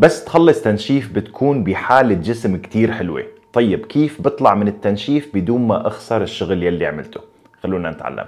بس تخلص تنشيف بتكون بحالة جسم كتير حلوة طيب كيف بطلع من التنشيف بدون ما أخسر الشغل يلي عملته خلونا نتعلم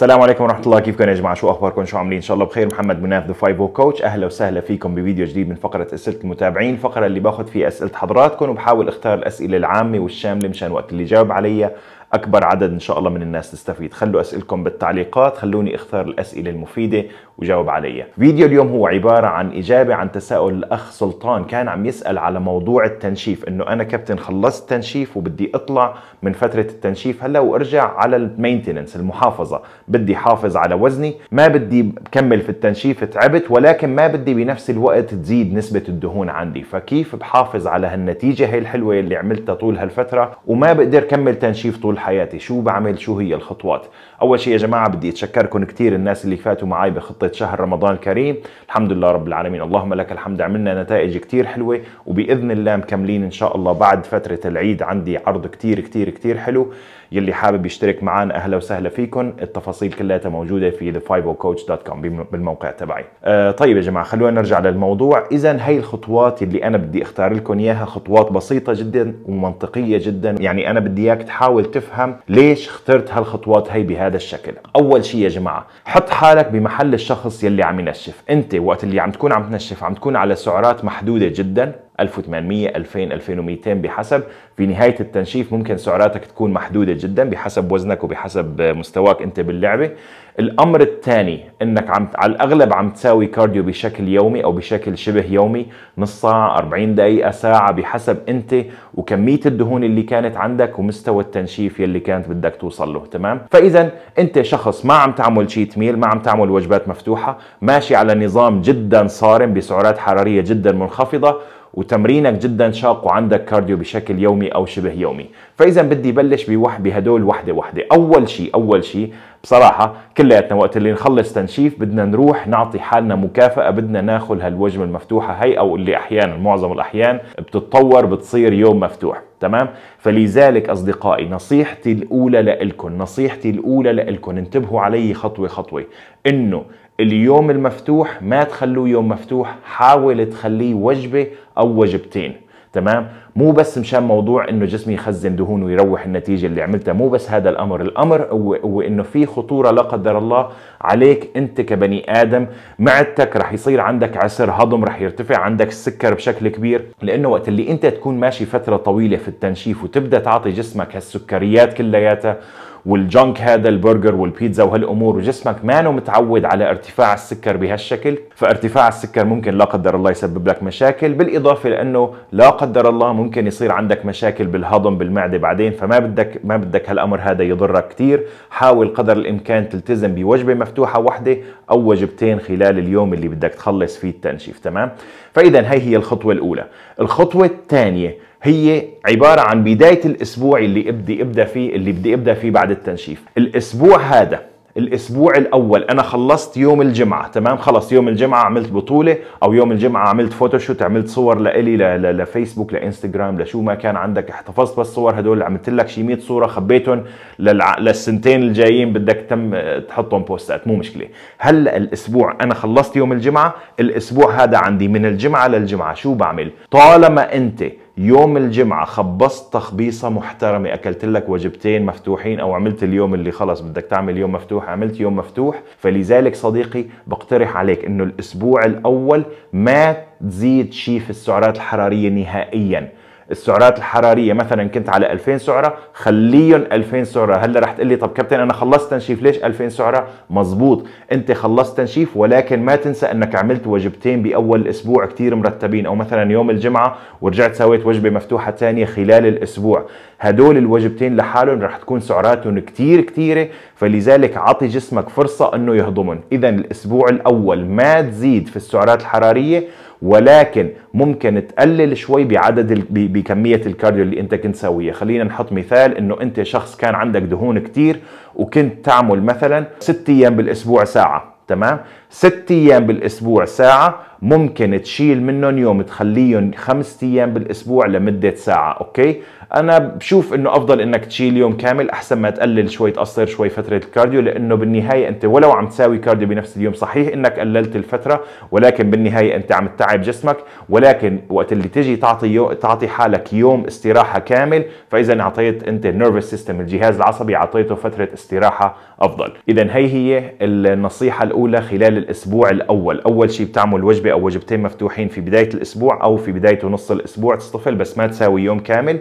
السلام عليكم ورحمه الله كيفكم يا جماعه شو اخباركم شو عاملين ان شاء الله بخير محمد مناف ذا فايف كوتش اهلا وسهلا فيكم بفيديو جديد من فقره اسئله المتابعين الفقره اللي باخذ فيها اسئله حضراتكم وبحاول اختار الاسئله العامه والشامله مشان وقت اللي جاوب عليها اكبر عدد ان شاء الله من الناس تستفيد خلوا اسئلكم بالتعليقات خلوني اختار الاسئله المفيده وجاوب عليها فيديو اليوم هو عباره عن اجابه عن تساؤل الاخ سلطان كان عم يسال على موضوع التنشيف انه انا كابتن خلصت تنشيف وبدي اطلع من فتره التنشيف هلا وارجع على المينتننس المحافظه بدي حافظ على وزني ما بدي بكمل في التنشيف تعبت ولكن ما بدي بنفس الوقت تزيد نسبه الدهون عندي فكيف بحافظ على هالنتيجه هي الحلوه اللي عملتها طول هالفتره وما بقدر كمل تنشيف طول حياتي شو بعمل شو هي الخطوات اول شيء يا جماعه بدي اتشكركم كثير الناس اللي فاتوا معي بخطه شهر رمضان الكريم الحمد لله رب العالمين اللهم لك الحمد عملنا نتائج كثير حلوه وباذن الله مكملين ان شاء الله بعد فتره العيد عندي عرض كثير كثير كثير حلو يلي حابب يشترك معنا اهلا وسهلا فيكم التفاصيل كلها موجوده في the oh بالموقع تبعي أه طيب يا جماعه خلونا نرجع للموضوع اذا هي الخطوات اللي انا بدي اختار لكم اياها خطوات بسيطه جدا ومنطقيه جدا يعني انا بدي اياك تحاول تفهم ليش اخترت هالخطوات هي بهذا الشكل اول شيء يا جماعه حط حالك بمحل الشخص يلي عم ينشف انت وقت اللي عم تكون عم تنشف عم تكون على سعرات محدوده جدا 1800 2000 2200 بحسب في نهايه التنشيف ممكن سعراتك تكون محدوده جدا بحسب وزنك وبحسب مستواك انت باللعبه الامر الثاني انك عم على الاغلب عم تساوي كارديو بشكل يومي او بشكل شبه يومي نص ساعه 40 دقيقه ساعه بحسب انت وكميه الدهون اللي كانت عندك ومستوى التنشيف يلي كانت بدك توصل له تمام فاذا انت شخص ما عم تعمل شيت ميل ما عم تعمل وجبات مفتوحه ماشي على نظام جدا صارم بسعرات حراريه جدا منخفضه وتمرينك جدا شاق وعندك كارديو بشكل يومي او شبه يومي فاذا بدي بلش بهدول وحده وحده اول شيء اول شيء بصراحة كلياتنا وقت اللي نخلص تنشيف بدنا نروح نعطي حالنا مكافأة بدنا ناخذ هالوجبة المفتوحة هي أو اللي أحيانا معظم الأحيان بتتطور بتصير يوم مفتوح تمام فلذلك أصدقائي نصيحتي الأولى لإلكن نصيحتي الأولى لإلكن انتبهوا علي خطوة خطوة إنه اليوم المفتوح ما تخلوه يوم مفتوح حاول تخليه وجبة أو وجبتين تمام مو بس مشان موضوع انه جسمي يخزن دهون ويروح النتيجه اللي عملتها مو بس هذا الامر الامر هو, هو انه في خطوره لا قدر الله عليك انت كبني ادم معدتك رح يصير عندك عسر هضم رح يرتفع عندك السكر بشكل كبير لانه وقت اللي انت تكون ماشي فتره طويله في التنشيف وتبدا تعطي جسمك هالسكريات كلياتها والجنك هذا البرجر والبيتزا وهالامور وجسمك ما متعود على ارتفاع السكر بهالشكل فارتفاع السكر ممكن لا قدر الله يسبب لك مشاكل بالاضافه لانه لا قدر الله ممكن يصير عندك مشاكل بالهضم بالمعده بعدين فما بدك ما بدك هالامر هذا يضرك كثير حاول قدر الامكان تلتزم بوجبه مفتوحه واحده او وجبتين خلال اليوم اللي بدك تخلص فيه التنشيف تمام فاذا هي هي الخطوه الاولى الخطوه الثانيه هي عبارة عن بداية الأسبوع اللي بدي أبدأ فيه اللي بدي أبدأ فيه بعد التنشيف الأسبوع هذا الاسبوع الاول انا خلصت يوم الجمعه تمام خلص يوم الجمعه عملت بطوله او يوم الجمعه عملت فوتوشوت عملت صور لإلي لفيسبوك لانستغرام لشو ما كان عندك احتفظت بالصور هدول عملت لك شي 100 صوره خبيتهم للع... للسنتين الجايين بدك تم آه، تحطهم بوستات مو مشكله هلا الاسبوع انا خلصت يوم الجمعه الاسبوع هذا عندي من الجمعه للجمعه شو بعمل طالما انت يوم الجمعة خبصت تخبيصة محترمة أكلت لك وجبتين مفتوحين أو عملت اليوم اللي خلص بدك تعمل يوم مفتوح عملت يوم مفتوح فلذلك صديقي بقترح عليك أنه الأسبوع الأول ما تزيد شيء في السعرات الحرارية نهائياً السعرات الحراريه مثلا كنت على 2000 سعره خليهم 2000 سعره هلا رح تقول لي طب كابتن انا خلصت تنشيف ليش 2000 سعره مزبوط انت خلصت تنشيف ولكن ما تنسى انك عملت وجبتين باول اسبوع كثير مرتبين او مثلا يوم الجمعه ورجعت سويت وجبه مفتوحه ثانيه خلال الاسبوع هدول الوجبتين لحالهم رح تكون سعراتهم كثير كثيره فلذلك عطي جسمك فرصه انه يهضمهم اذا الاسبوع الاول ما تزيد في السعرات الحراريه ولكن ممكن تقلل شوي بعدد بكميه الكارديو اللي انت كنت ساويها خلينا نحط مثال انه انت شخص كان عندك دهون كتير وكنت تعمل مثلا ست ايام بالاسبوع ساعه تمام ست ايام بالاسبوع ساعه ممكن تشيل منهم يوم تخليهم خمس ايام بالاسبوع لمده ساعه اوكي انا بشوف انه افضل انك تشيل يوم كامل احسن ما تقلل شوي تقصر شوي فتره الكارديو لانه بالنهايه انت ولو عم تساوي كارديو بنفس اليوم صحيح انك قللت الفتره ولكن بالنهايه انت عم تتعب جسمك ولكن وقت اللي تجي تعطي يو... تعطي حالك يوم استراحه كامل فاذا اعطيت انت النيرفس سيستم الجهاز العصبي اعطيته فتره استراحه افضل اذا هي هي النصيحه الاولى خلال الاسبوع الاول اول شيء بتعمل وجبه او وجبتين مفتوحين في بدايه الاسبوع او في بدايه ونص الاسبوع تصطفل بس ما تساوي يوم كامل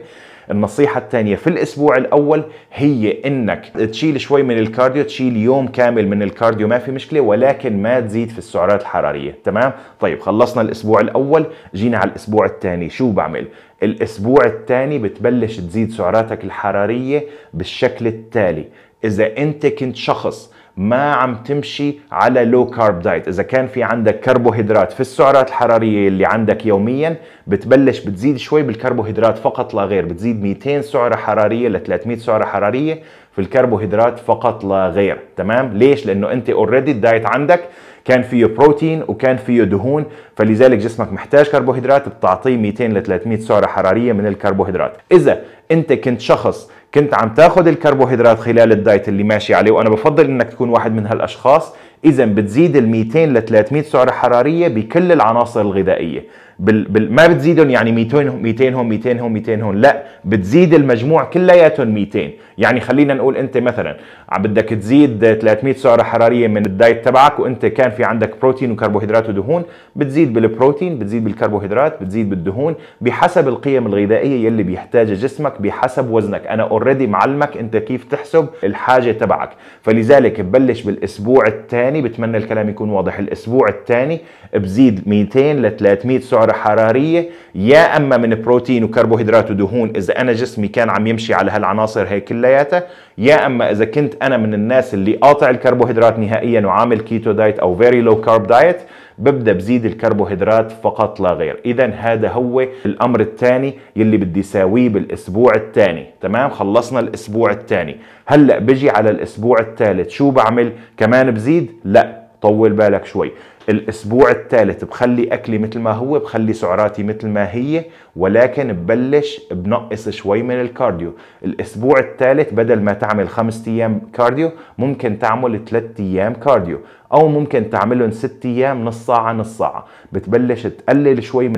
النصيحة الثانية في الأسبوع الأول هي إنك تشيل شوي من الكارديو تشيل يوم كامل من الكارديو ما في مشكلة ولكن ما تزيد في السعرات الحرارية تمام؟ طيب خلصنا الأسبوع الأول جينا على الأسبوع الثاني شو بعمل؟ الأسبوع الثاني بتبلش تزيد سعراتك الحرارية بالشكل التالي إذا أنت كنت شخص ما عم تمشي على لو كارب دايت اذا كان في عندك كربوهيدرات في السعرات الحراريه اللي عندك يوميا بتبلش بتزيد شوي بالكربوهيدرات فقط لا غير بتزيد 200 سعره حراريه ل 300 سعره حراريه في الكربوهيدرات فقط لا غير تمام ليش لانه انت اوريدي الدايت عندك كان فيه بروتين وكان فيه دهون فلذلك جسمك محتاج كربوهيدرات بتعطيه 200 ل 300 سعره حراريه من الكربوهيدرات اذا انت كنت شخص كنت عم تاخذ الكربوهيدرات خلال الدايت اللي ماشي عليه وانا بفضل انك تكون واحد من هالاشخاص اذا بتزيد ال 200 ل 300 سعره حراريه بكل العناصر الغذائيه بال بال ما بتزيدهم يعني 200 200 هون 200 هون 200 هون لا بتزيد المجموع كلياتهم 200 يعني خلينا نقول انت مثلا بدك تزيد 300 سعره حراريه من الدايت تبعك وانت كان في عندك بروتين وكربوهيدرات ودهون بتزيد بالبروتين بتزيد بالكربوهيدرات بتزيد بالدهون بحسب القيم الغذائيه يلي بيحتاجها جسمك بحسب وزنك انا اوريدي معلمك انت كيف تحسب الحاجه تبعك فلذلك ببلش بالاسبوع الثاني بتمنى الكلام يكون واضح الاسبوع الثاني بزيد 200 ل 300 سعره حرارة حرارية يا أما من بروتين وكربوهيدرات ودهون إذا أنا جسمي كان عم يمشي على هالعناصر هي كلياتها يا أما إذا كنت أنا من الناس اللي قاطع الكربوهيدرات نهائيا وعامل كيتو دايت أو فيري لو كارب دايت ببدا بزيد الكربوهيدرات فقط لا غير اذا هذا هو الامر الثاني يلي بدي ساويه بالاسبوع الثاني تمام خلصنا الاسبوع الثاني هلا بجي على الاسبوع الثالث شو بعمل كمان بزيد لا طول بالك شوي الاسبوع الثالث بخلي اكلي مثل ما هو بخلي سعراتي مثل ما هي ولكن ببلش بنقص شوي من الكارديو الاسبوع الثالث بدل ما تعمل خمس ايام كارديو ممكن تعمل ثلاث ايام كارديو او ممكن تعملهم ست ايام نص ساعه نص ساعه بتبلش تقلل شوي من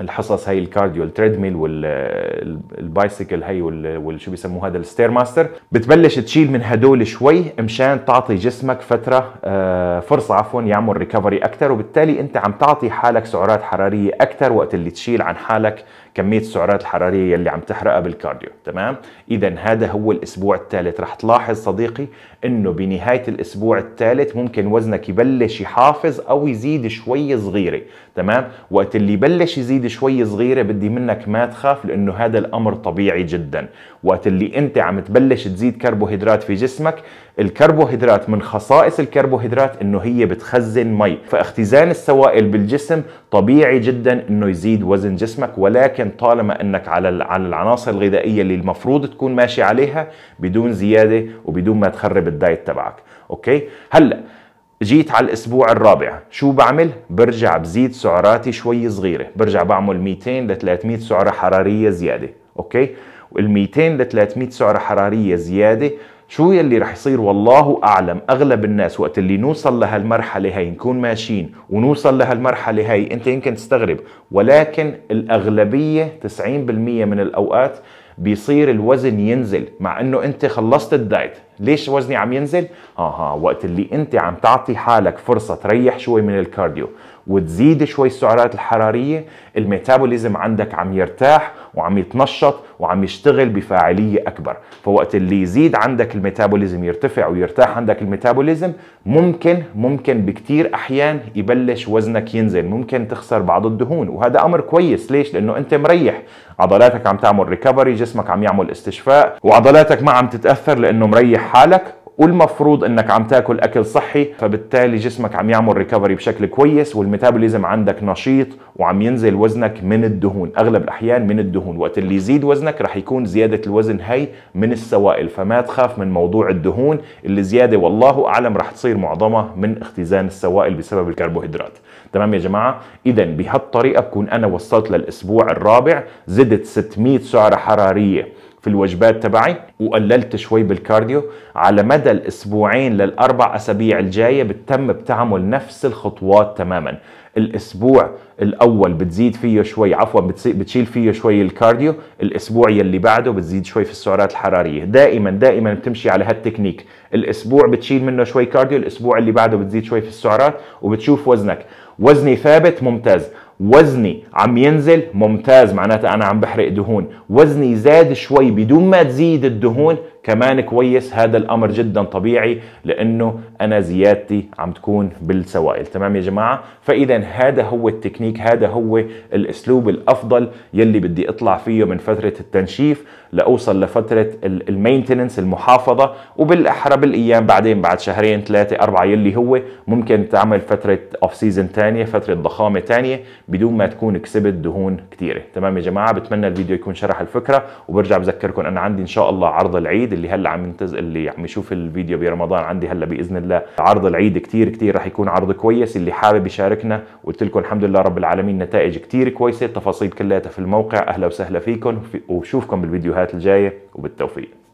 الحصص هاي الكارديو التريدميل والبايسيكل هي والشو بيسموه هذا الستير ماستر بتبلش تشيل من هدول شوي مشان تعطي جسمك فتره آه، فرصه عفوا يعمل ريكفري اكثر وبالتالي انت عم تعطي حالك سعرات حراريه اكثر وقت اللي تشيل عن حالك كميه السعرات الحراريه اللي عم تحرقها بالكارديو تمام اذا هذا هو الاسبوع الثالث رح تلاحظ صديقي انه بنهايه الاسبوع الثالث ممكن وزنك يبلش يحافظ او يزيد شوي صغيره تمام وقت اللي يبلش يزيد شوي صغيره بدي منك ما تخاف لانه هذا الامر طبيعي جدا وقت اللي انت عم تبلش تزيد كربوهيدرات في جسمك الكربوهيدرات من خصائص الكربوهيدرات انه هي بتخزن مي فاختزان السوائل بالجسم طبيعي جدا انه يزيد وزن جسمك ولكن طالما انك على على العناصر الغذائيه اللي المفروض تكون ماشي عليها بدون زياده وبدون ما تخرب الدايت تبعك اوكي هلا جيت على الاسبوع الرابع شو بعمل برجع بزيد سعراتي شوي صغيره برجع بعمل 200 ل 300 سعره حراريه زياده اوكي وال 200 ل 300 سعره حراريه زياده شو يلي رح يصير والله اعلم اغلب الناس وقت اللي نوصل لهالمرحله هاي نكون ماشيين ونوصل لهالمرحله هاي انت يمكن تستغرب ولكن الاغلبيه 90% من الاوقات بيصير الوزن ينزل مع انه انت خلصت الدايت ليش وزني عم ينزل؟ اها وقت اللي انت عم تعطي حالك فرصه تريح شوي من الكارديو وتزيد شوي السعرات الحراريه، الميتابوليزم عندك عم يرتاح وعم يتنشط وعم يشتغل بفاعليه اكبر، فوقت اللي يزيد عندك الميتابوليزم يرتفع ويرتاح عندك الميتابوليزم ممكن ممكن بكثير احيان يبلش وزنك ينزل، ممكن تخسر بعض الدهون وهذا امر كويس ليش؟ لانه انت مريح، عضلاتك عم تعمل ريكفري، جسمك عم يعمل استشفاء وعضلاتك ما عم تتاثر لانه مريح حالك والمفروض انك عم تاكل اكل صحي فبالتالي جسمك عم يعمل ريكفري بشكل كويس والميتابوليزم عندك نشيط وعم ينزل وزنك من الدهون اغلب الاحيان من الدهون وقت اللي يزيد وزنك رح يكون زياده الوزن هي من السوائل فما تخاف من موضوع الدهون اللي زياده والله اعلم رح تصير معظمها من اختزان السوائل بسبب الكربوهيدرات تمام يا جماعه اذا بهالطريقه بكون انا وصلت للاسبوع الرابع زدت 600 سعره حراريه في الوجبات تبعي وقللت شوي بالكارديو على مدى الاسبوعين للاربع اسابيع الجايه بتتم بتعمل نفس الخطوات تماما الاسبوع الاول بتزيد فيه شوي عفوا بتشيل فيه شوي الكارديو الاسبوع يلي بعده بتزيد شوي في السعرات الحراريه دائما دائما بتمشي على هالتكنيك الاسبوع بتشيل منه شوي كارديو الاسبوع اللي بعده بتزيد شوي في السعرات وبتشوف وزنك وزني ثابت ممتاز وزني عم ينزل ممتاز معناتها انا عم بحرق دهون وزني زاد شوي بدون ما تزيد الدهون دهون كمان كويس هذا الامر جدا طبيعي لانه انا زيادتي عم تكون بالسوائل تمام يا جماعه فاذا هذا هو التكنيك هذا هو الاسلوب الافضل يلي بدي اطلع فيه من فتره التنشيف لاوصل لفتره المينتننس المحافظه وبالاحرى بالايام بعدين بعد شهرين ثلاثه اربعه يلي هو ممكن تعمل فتره اوف سيزون ثانيه فتره ضخامه ثانيه بدون ما تكون كسبت دهون كثيره تمام يا جماعه بتمنى الفيديو يكون شرح الفكره وبرجع بذكركم انا عندي ان شاء الله عرض العيد اللي هلا عم ينتز اللي عم يشوف الفيديو برمضان عندي هلا باذن الله عرض العيد كتير كتير رح يكون عرض كويس اللي حابب يشاركنا قلت لكم الحمد لله رب العالمين نتائج كتير كويسه التفاصيل كلها في الموقع اهلا وسهلا فيكم وشوفكم بالفيديوهات الجايه وبالتوفيق